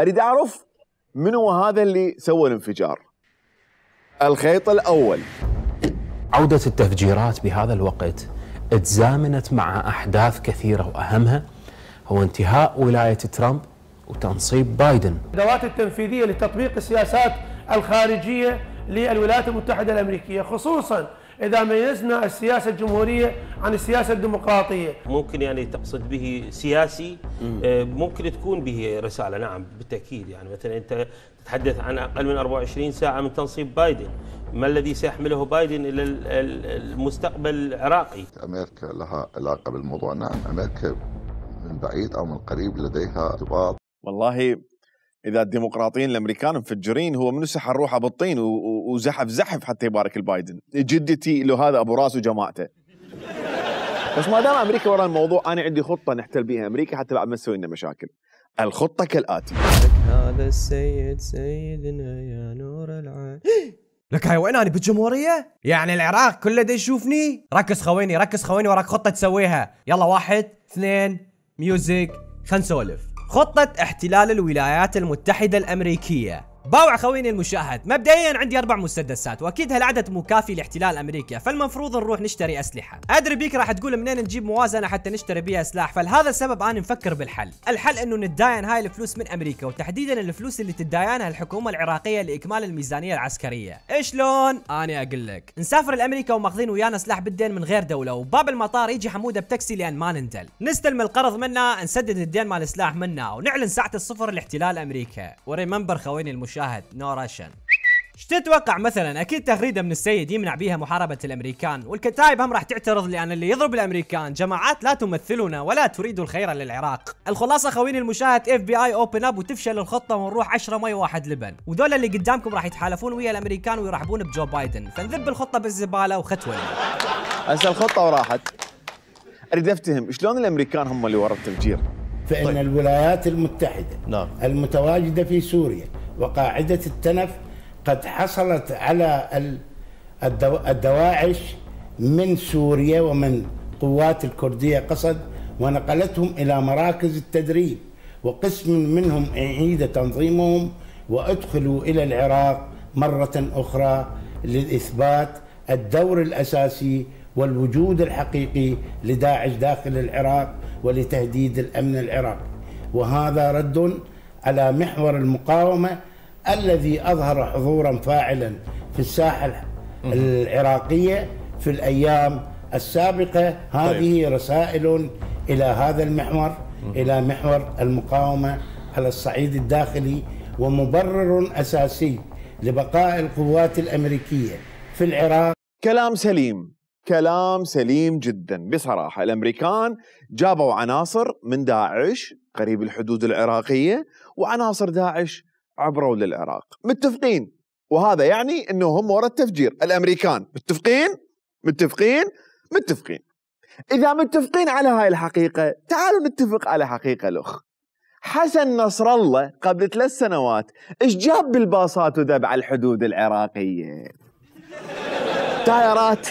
اريد اعرف من هو هذا اللي سوى الانفجار الخيط الاول عوده التفجيرات بهذا الوقت تزامنت مع احداث كثيره واهمها هو انتهاء ولايه ترامب وتنصيب بايدن الادوات التنفيذيه لتطبيق السياسات الخارجيه للولايات المتحده الامريكيه خصوصا إذا ميزنا السياسة الجمهورية عن السياسة الديمقراطية ممكن يعني تقصد به سياسي آه، ممكن تكون به رسالة نعم بالتأكيد يعني مثلا أنت تتحدث عن أقل من 24 ساعة من تنصيب بايدن ما الذي سيحمله بايدن إلى المستقبل العراقي أمريكا لها علاقة بالموضوع نعم أمريكا من بعيد أو من قريب لديها ارتباط والله اذا الديمقراطيين الامريكان مفجرين هو منو سحر روحه بالطين وزحف زحف حتى يبارك البايدن جدتي له هذا ابو راس وجماعته بس ما دام امريكا ورا الموضوع انا عندي خطه نحتل بها امريكا حتى بعد ما تسوي لنا مشاكل الخطه كالاتي هذا السيد سيدنا يا نور العين لك هاي وين انا بالجمهوريه؟ يعني العراق كله دا يشوفني؟ ركز خويني ركز خويني وراك خطه تسويها، يلا واحد اثنين ميوزك خلينا نسولف. خطة احتلال الولايات المتحدة الأمريكية باوع خويني المشاهد مبدئيا عندي اربع مسدسات واكيد هالعدد مو كافي لاحتلال امريكا فالمفروض نروح نشتري اسلحه ادري بيك راح تقول منين نجيب موازنه حتى نشتري بيها سلاح فلهذا السبب انا مفكر بالحل الحل انه نداين هاي الفلوس من امريكا وتحديدا الفلوس اللي تداينها الحكومه العراقيه لاكمال الميزانيه العسكريه شلون انا اقول لك نسافر لامريكا وماخذين ويانا سلاح بالدين من غير دوله وباب المطار يجي حموده بتاكسي لان ما نندل نستلم القرض منه نسدد الدين مال السلاح منه ونعلن ساعه الصفر لاحتلال امريكا وريمبر خويني المشاهد مشاهد نو راشن ايش تتوقع مثلا اكيد تغريده من السيد يمنع بيها محاربه الامريكان والكتائب هم راح تعترض لان اللي يضرب الامريكان جماعات لا تمثلنا ولا تريد الخير للعراق الخلاصه خوين المشاهد اف بي اي اوبن اب وتفشل الخطه ونروح 10 مي واحد لبن وذول اللي قدامكم راح يتحالفون ويا الامريكان ويرحبون بجو بايدن فنذب الخطه بالزباله وختوه هسه الخطه وراحت اريد افتهم شلون الامريكان هم اللي ورا التفجير فان طيب. الولايات المتحده نعم المتواجده في سوريا وقاعدة التنف قد حصلت على الدواعش من سوريا ومن قوات الكردية قصد ونقلتهم إلى مراكز التدريب وقسم منهم أعيد تنظيمهم وأدخلوا إلى العراق مرة أخرى للإثبات الدور الأساسي والوجود الحقيقي لداعش داخل العراق ولتهديد الأمن العراقي وهذا رد على محور المقاومة الذي أظهر حضورا فاعلا في الساحة العراقية في الأيام السابقة طيب. هذه طيب. رسائل إلى هذا المحور إلى محور المقاومة على الصعيد الداخلي ومبرر أساسي لبقاء القوات الأمريكية في العراق كلام سليم كلام سليم جدا بصراحه الامريكان جابوا عناصر من داعش قريب الحدود العراقيه وعناصر داعش عبروا للعراق متفقين وهذا يعني انه هم وراء التفجير الامريكان متفقين متفقين متفقين اذا متفقين على هاي الحقيقه تعالوا نتفق على حقيقه الاخ حسن نصر الله قبل ثلاث سنوات ايش جاب بالباصات على الحدود العراقيه تايرات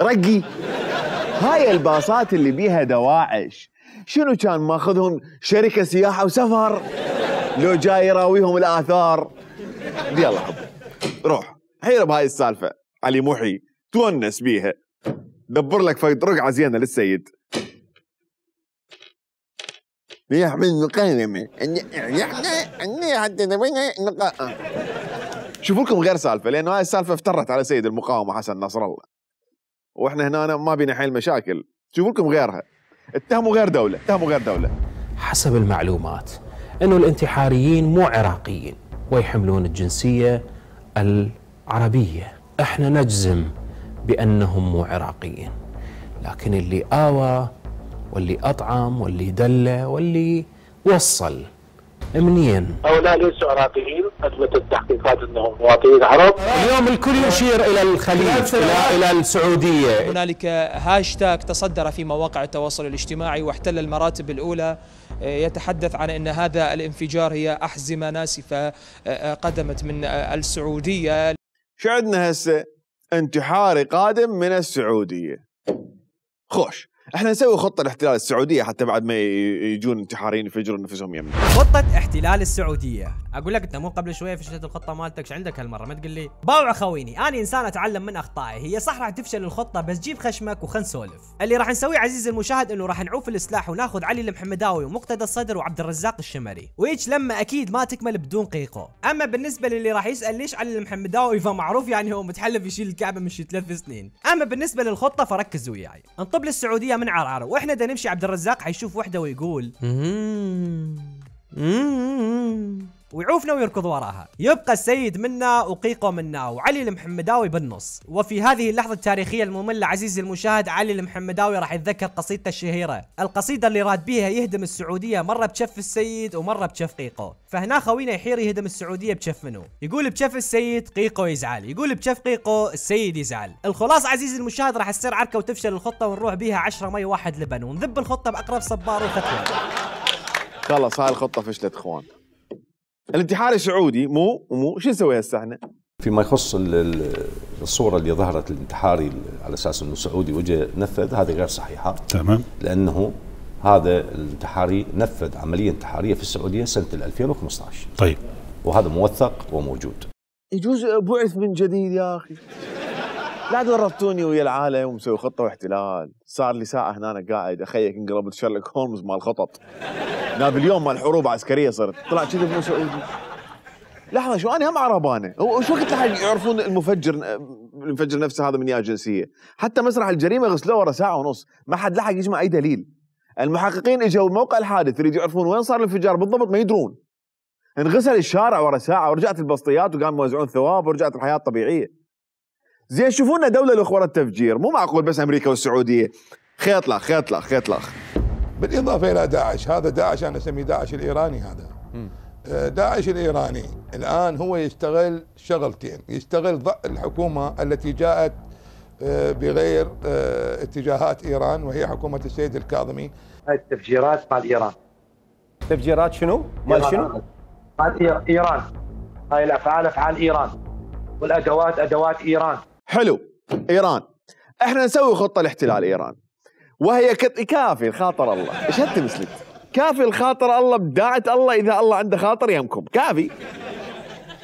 رقي هاي الباصات اللي بيها دواعش شنو كان ماخذهم شركه سياحه وسفر لو جاي يراويهم الاثار يلا حب روح حير بهاي السالفه علي محي تونس بيها دبر لك فايت رقعه زينه للسيد ريح من مقلمة عندي حتى نقاء شوفوا لكم غير سالفة لأنه هاي السالفة افترت على سيد المقاومة حسن نصر الله واحنا هنا ما بينا حيل مشاكل شوفوا لكم غيرها اتهموا غير دوله اتهموا غير دوله حسب المعلومات انه الانتحاريين مو عراقيين ويحملون الجنسيه العربيه احنا نجزم بانهم مو عراقيين لكن اللي اوى واللي اطعم واللي دله واللي وصل منين؟ هؤلاء ليسوا عراقيين اثبتت التحقيقات انهم مواطنين عرب اليوم الكل يشير الى الخليج الى الى السعوديه هنالك هاشتاج تصدر في مواقع التواصل الاجتماعي واحتل المراتب الاولى آه، يتحدث عن ان هذا الانفجار هي احزمه ناسفه آه، آه، قدمت من السعوديه شو عندنا هسه انتحاري قادم من السعوديه خوش احنا نسوي خطه لاحتلال السعوديه حتى بعد ما يجون انتحاريين يفجرون نفسهم يمنا خطه احتلال السعوديه اقول لك انت مو قبل شويه فشلت الخطه مالتك ايش عندك هالمره ما تقول لي باوع خويني انا انسان اتعلم من اخطائي هي صح راح تفشل الخطه بس جيب خشمك وخلنا نسولف اللي راح نسويه عزيزي المشاهد انه راح نعوف السلاح وناخذ علي المحمداوي ومقتدى الصدر وعبد الرزاق الشمري وهيج لما اكيد ما تكمل بدون قيقو اما بالنسبه للي راح يسال ليش علي المحمداوي فمعروف يعني هو متحلف يشيل الكعبه من شي ثلاث سنين اما بالنسبه للخطه فركزوا وياي انطب للسعوديه من عرعره واحنا دا نمشي عبد الرزاق حيشوف وحده ويقول ويعوفنا ويركض وراها يبقى السيد منا وقيقو منا وعلي المحمداوي بالنص وفي هذه اللحظة التاريخية المملة عزيزي المشاهد علي المحمداوي راح يتذكر قصيدته الشهيرة القصيدة اللي راد بيها يهدم السعودية مرة بشف السيد ومرة بشف قيقو فهنا خوينا يحير يهدم السعودية بشف منو يقول بشف السيد قيقو يزعل يقول بشف قيقو السيد يزعل الخلاص عزيزي المشاهد راح تصير عركة وتفشل الخطة ونروح بيها 10 مي واحد لبن ونذب الخطة بأقرب صبار وختوة خلاص هاي الخطة فشلت اخوان الانتحار السعودي مو مو شو نسوي هسه احنا؟ فيما يخص الصورة اللي ظهرت الانتحاري على أساس أنه سعودي وجه نفذ هذه غير صحيحة تمام لأنه هذا الانتحاري نفذ عملية انتحارية في السعودية سنة 2015 طيب وهذا موثق وموجود يجوز بعث من جديد يا أخي لا تورطوني ويا العالم ومسوي خطه واحتلال صار لي ساعه هنا قاعد اخيك انقلبت شارلوك هولمز مال خطط نابليون مال حروب عسكريه صرت طلع كذي مو سعودي لحظه شو انا هم عربانه وش وقت لحد يعرفون المفجر المفجر نفسه هذا من يا جنسيه حتى مسرح الجريمه غسلوه ورا ساعه ونص ما حد لحق يجمع اي دليل المحققين اجوا موقع الحادث يريدوا يعرفون وين صار الانفجار بالضبط ما يدرون انغسل الشارع ورا ساعه ورجعت البسطيات وقاموا يوزعون ثواب ورجعت الحياه الطبيعيه زين شوفوا لنا دوله الاخوه التفجير مو معقول بس امريكا والسعوديه خيط لخ خيط لخ خيط لخ بالاضافه الى داعش هذا داعش انا اسميه داعش الايراني هذا آه، داعش الايراني الان هو يشتغل شغلتين يشتغل ضد الحكومه التي جاءت آه، بغير آه، اتجاهات ايران وهي حكومه السيد الكاظمي التفجيرات مال ايران تفجيرات شنو؟ مال شنو؟ مال ايران هاي الافعال افعال ايران والادوات ادوات ايران حلو ايران احنا نسوي خطه لاحتلال ايران وهي كافي خاطر الله ايش هالتمسلت كافي الخاطر الله بداعة الله اذا الله عنده خاطر يمكم كافي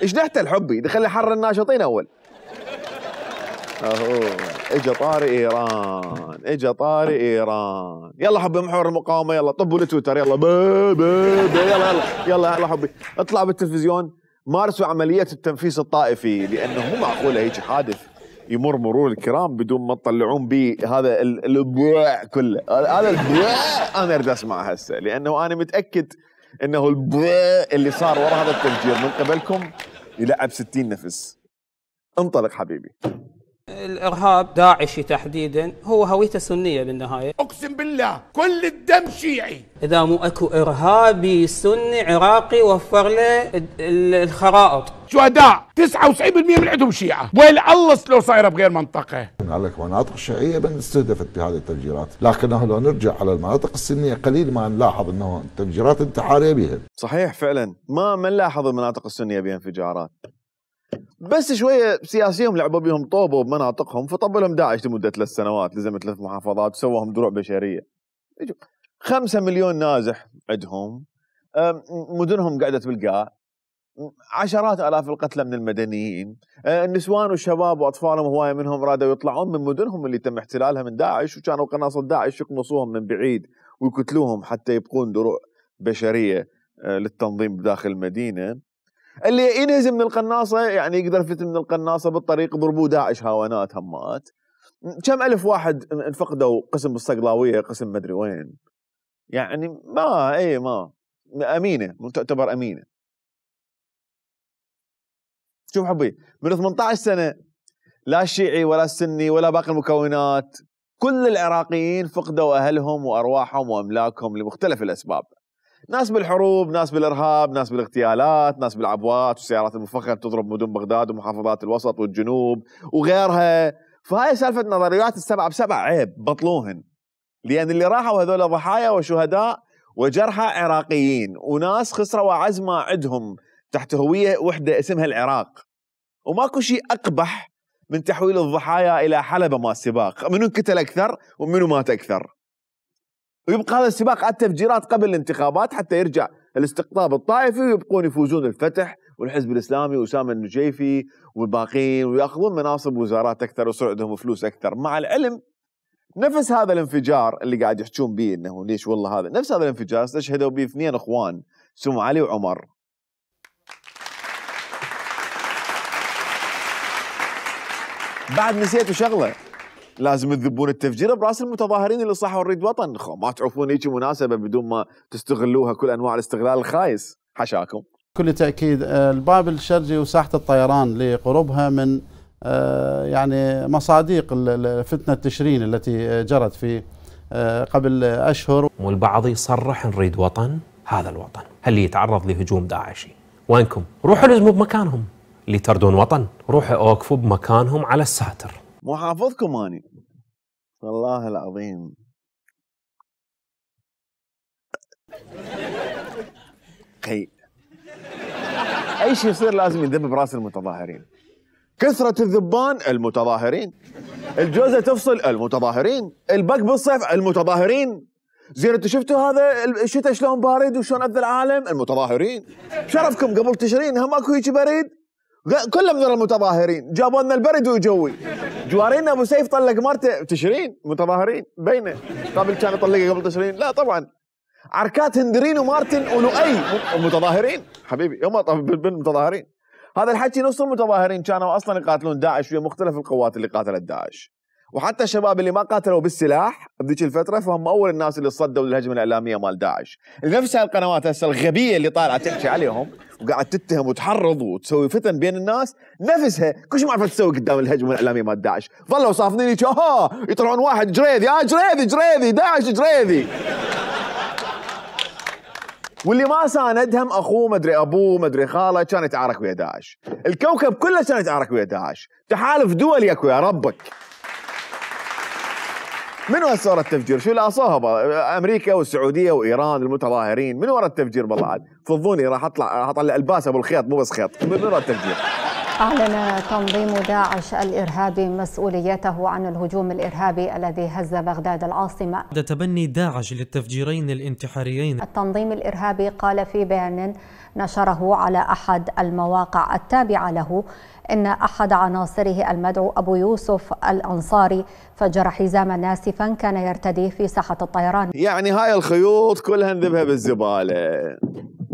ايش نحتل الحبي دخل حر الناشطين اول اهو اجا طاري ايران اجا طاري ايران يلا حبي محور المقاومه يلا طبوا لتويتر يلا بي بي بي يلا يلا يلا يلا حبي اطلع بالتلفزيون مارسوا عمليه التنفيس الطائفي لانه مو معقوله هيك حادث يمر مرور الكرام بدون ما تطلعون بي هذا البواع كله هذا البواع انا اريد اسمعه هسه لانه انا متاكد انه البواع اللي صار ورا هذا التفجير من قبلكم يلعب 60 نفس انطلق حبيبي الارهاب داعشي تحديدا هو هويته سنيه بالنهايه اقسم بالله كل الدم شيعي اذا مو اكو ارهابي سني عراقي وفر له الخرائط شهداء 99% من عندهم شيعه ويل الله لو صايره بغير منطقه هنالك مناطق شيعيه من استهدفت بهذه التفجيرات لكنه لو نرجع على المناطق السنيه قليل ما نلاحظ انه تفجيرات انتحاريه بها صحيح فعلا ما من لاحظ المناطق السنيه بها انفجارات بس شويه سياسيهم لعبوا بهم طوبه بمناطقهم فطبوا لهم داعش لمده ثلاث سنوات لزم ثلاث محافظات وسووهم دروع بشريه خمسة مليون نازح عندهم مدنهم قعدت بالقاع عشرات الاف القتلى من المدنيين النسوان والشباب واطفالهم هوايه منهم رادوا يطلعون من مدنهم اللي تم احتلالها من داعش وكانوا قناصه داعش يقنصوهم من بعيد ويقتلوهم حتى يبقون دروع بشريه للتنظيم بداخل المدينه اللي ينهز من القناصه يعني يقدر يفلت من القناصه بالطريق ضربوه داعش هاونات همات كم الف واحد انفقدوا قسم بالصقلاويه قسم مدري وين يعني ما اي ما امينه تعتبر امينه شوف حبي من 18 سنه لا الشيعي ولا السني ولا باقي المكونات كل العراقيين فقدوا اهلهم وارواحهم واملاكهم لمختلف الاسباب ناس بالحروب ناس بالارهاب ناس بالاغتيالات ناس بالعبوات والسيارات المفخره تضرب مدن بغداد ومحافظات الوسط والجنوب وغيرها فهاي سالفه نظريات السبعه بسبعه عيب بطلوهن لان اللي راحوا هذول ضحايا وشهداء وجرحى عراقيين وناس خسروا اعز ما عندهم تحت هويه وحده اسمها العراق وماكو شيء اقبح من تحويل الضحايا الى حلبه ما سباق منو انقتل اكثر ومنو مات اكثر ويبقى هذا السباق على التفجيرات قبل الانتخابات حتى يرجع الاستقطاب الطائفي ويبقون يفوزون الفتح والحزب الاسلامي واسامه النجيفي والباقين وياخذون مناصب وزارات اكثر ويصير عندهم فلوس اكثر مع العلم نفس هذا الانفجار اللي قاعد يحجون به انه ليش والله هذا نفس هذا الانفجار استشهدوا به اثنين اخوان سمو علي وعمر بعد نسيتوا شغله لازم تذبون التفجير براس المتظاهرين اللي صحوا نريد وطن ما تعوفون هيك مناسبه بدون ما تستغلوها كل انواع الاستغلال الخايس حشاكم كل تاكيد آه، الباب الشرجي وساحه الطيران لقربها من آه، يعني مصادق فتنه تشرين التي جرت في آه، قبل اشهر والبعض يصرح نريد وطن هذا الوطن هل يتعرض لهجوم داعشي وينكم روحوا لزموا بمكانهم اللي تردون وطن روحوا اوقفوا بمكانهم على الساتر مو حافظكم اني والله العظيم قي اي شيء يصير لازم يذب براس المتظاهرين كثرة الذبان المتظاهرين الجوزة تفصل المتظاهرين البق بالصيف المتظاهرين زين انتم شفتوا هذا الشتاء شلون بارد وشلون اذى العالم المتظاهرين شرفكم قبل تشرين هم اكو هيك بريد كلهم ذول المتظاهرين جابوا لنا البرد وجوي جوارينا ابو سيف طلق مرته تشرين متظاهرين بينه قبل كان يطلقها قبل تشرين لا طبعا عركات هندرين ومارتن ولؤي متظاهرين حبيبي هم متظاهرين هذا الحكي نصهم متظاهرين كانوا اصلا يقاتلون داعش ويا مختلف القوات اللي قاتلت داعش وحتى الشباب اللي ما قاتلوا بالسلاح بذيك الفتره فهم اول الناس اللي صدوا للهجمه الاعلاميه مال داعش نفس القنوات هسه الغبيه اللي طالعه تحكي عليهم وقاعد تتهم وتحرض وتسوي فتن بين الناس نفسها كل شيء ما عرفت تسوي قدام الهجمه الاعلاميه مال داعش ظلوا صافنين هيك يطلعون واحد جريذي اه جريذي جريذي داعش جريذي واللي ما ساندهم اخوه مدري ابوه مدري خاله كان يتعارك ويا داعش الكوكب كله كان يتعارك ويا داعش تحالف دولي اكو يا ربك من ورا التفجير؟ شو اللي العصابه؟ امريكا والسعوديه وايران المتظاهرين، من وراء التفجير بالله عاد؟ فضوني راح اطلع راح اطلع الباس ابو الخيط مو بس خيط، من وراء التفجير أعلن تنظيم داعش الإرهابي مسؤوليته عن الهجوم الإرهابي الذي هز بغداد العاصمة بعد تبني داعش للتفجيرين الانتحاريين التنظيم الإرهابي قال في بيان نشره على أحد المواقع التابعة له إن أحد عناصره المدعو أبو يوسف الأنصاري فجر حزاما ناسفا كان يرتديه في ساحة الطيران يعني هاي الخيوط كلها نذبها بالزبالة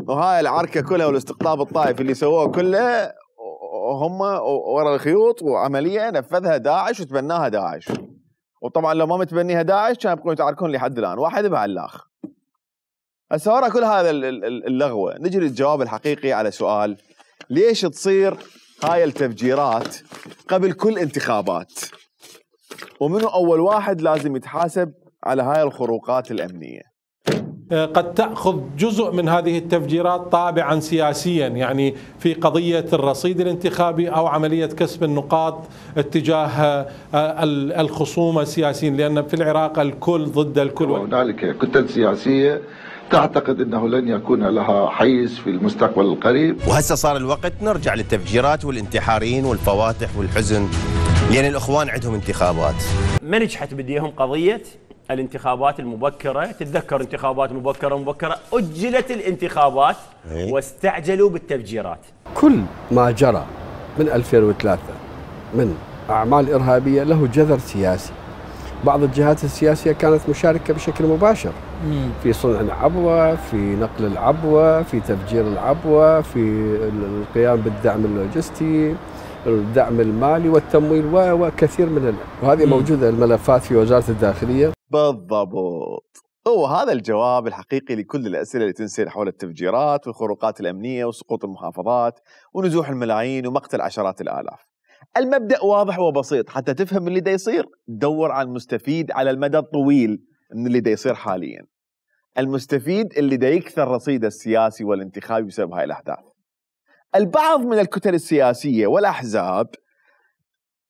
وهاي العركة كلها والاستقطاب الطائفي اللي سووه كله هم ورا الخيوط وعمليه نفذها داعش وتبناها داعش وطبعا لو ما متبنيها داعش كان يبقون يتعاركون لحد الان واحد مع الاخ هسه ورا كل هذا اللغوه نجي للجواب الحقيقي على سؤال ليش تصير هاي التفجيرات قبل كل انتخابات ومنو اول واحد لازم يتحاسب على هاي الخروقات الامنيه آه، قد تاخذ جزء من هذه التفجيرات طابعا سياسيا يعني في قضيه الرصيد الانتخابي او عمليه كسب النقاط اتجاه آه، الخصومة السياسيين لان في العراق الكل ضد الكل هنالك كتل سياسيه تعتقد انه لن يكون لها حيز في المستقبل القريب وهسه صار الوقت نرجع للتفجيرات والانتحارين والفواتح والحزن لان الاخوان عندهم انتخابات ما نجحت بديهم قضيه الانتخابات المبكرة تتذكر انتخابات مبكرة مبكرة أجلت الانتخابات واستعجلوا بالتفجيرات كل ما جرى من 2003 من أعمال إرهابية له جذر سياسي بعض الجهات السياسية كانت مشاركة بشكل مباشر في صنع العبوة في نقل العبوة في تفجير العبوة في القيام بالدعم اللوجستي الدعم المالي والتمويل وكثير من وهذه موجودة الملفات في وزارة الداخلية بالضبط هو هذا الجواب الحقيقي لكل الأسئلة اللي تنسأل حول التفجيرات والخروقات الأمنية وسقوط المحافظات ونزوح الملايين ومقتل عشرات الآلاف المبدأ واضح وبسيط حتى تفهم اللي دا يصير دور على المستفيد على المدى الطويل من اللي دا يصير حاليا المستفيد اللي دا يكثر رصيده السياسي والانتخابي بسبب هاي الأحداث البعض من الكتل السياسية والأحزاب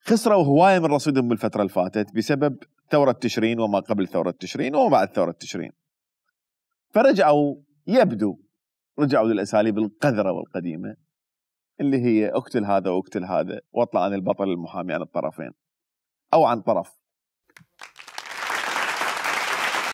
خسروا هواية من رصيدهم بالفترة اللي فاتت بسبب ثورة تشرين وما قبل ثورة تشرين وما بعد ثورة تشرين فرجعوا يبدو رجعوا للأساليب القذرة والقديمة اللي هي اقتل هذا واقتل هذا واطلع عن البطل المحامي عن الطرفين أو عن طرف